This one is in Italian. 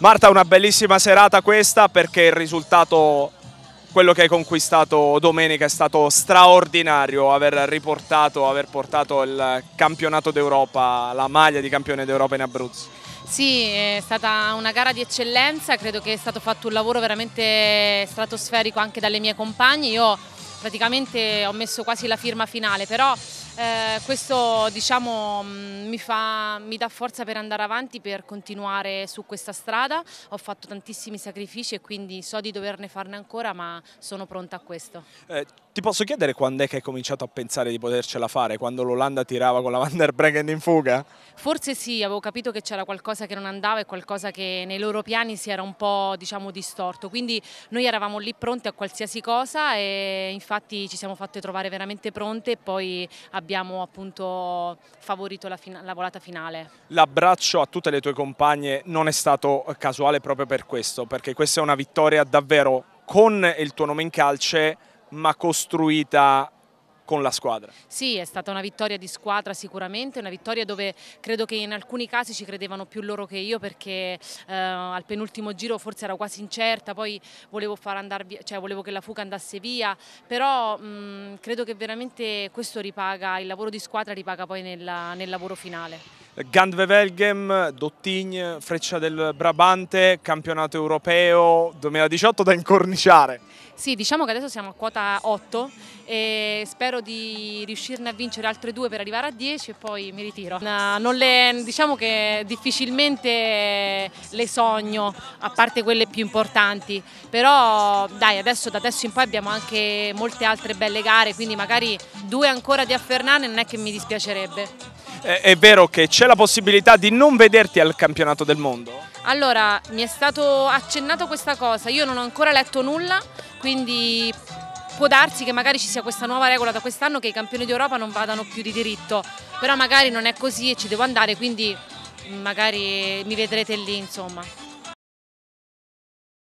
Marta, una bellissima serata questa perché il risultato, quello che hai conquistato domenica è stato straordinario, aver riportato, aver portato il campionato d'Europa, la maglia di campione d'Europa in Abruzzo. Sì, è stata una gara di eccellenza, credo che è stato fatto un lavoro veramente stratosferico anche dalle mie compagne, io praticamente ho messo quasi la firma finale, però eh, questo diciamo, mm, mi, fa, mi, dà forza per andare avanti, per continuare su questa strada. Ho fatto tantissimi sacrifici e quindi so di doverne farne ancora, ma sono pronta a questo. Eh, ti posso chiedere quando è che hai cominciato a pensare di potercela fare? Quando l'Olanda tirava con la Van der Breggen in fuga? Forse sì, avevo capito che c'era qualcosa che non andava e qualcosa che nei loro piani si era un po' diciamo, distorto. Quindi noi eravamo lì pronti a qualsiasi cosa e infatti ci siamo fatte trovare veramente pronte e poi abbiamo abbiamo appunto favorito la, la volata finale. L'abbraccio a tutte le tue compagne non è stato casuale proprio per questo, perché questa è una vittoria davvero con il tuo nome in calce ma costruita con la squadra. Sì, è stata una vittoria di squadra sicuramente, una vittoria dove credo che in alcuni casi ci credevano più loro che io perché eh, al penultimo giro forse ero quasi incerta, poi volevo, far andare via, cioè, volevo che la fuga andasse via, però mh, mm, credo che veramente questo ripaga, il lavoro di squadra ripaga poi nella, nel lavoro finale. Gandvevelgem, Dottigne, Freccia del Brabante, campionato europeo 2018 da incorniciare. Sì, diciamo che adesso siamo a quota 8 e spero di riuscirne a vincere altre due per arrivare a 10 e poi mi ritiro. Le, diciamo che difficilmente le sogno, a parte quelle più importanti, però dai, adesso, da adesso in poi abbiamo anche molte altre belle gare, quindi magari due ancora di Affernane non è che mi dispiacerebbe è, eh, è vero che c'è la possibilità di non vederti al campionato del mondo? Allora, mi è stato accennato questa cosa, io non ho ancora letto nulla, quindi può darsi che magari ci sia questa nuova regola da quest'anno che i campioni d'Europa non vadano più di diritto, però magari non è così e ci devo andare, quindi magari mi vedrete lì, insomma.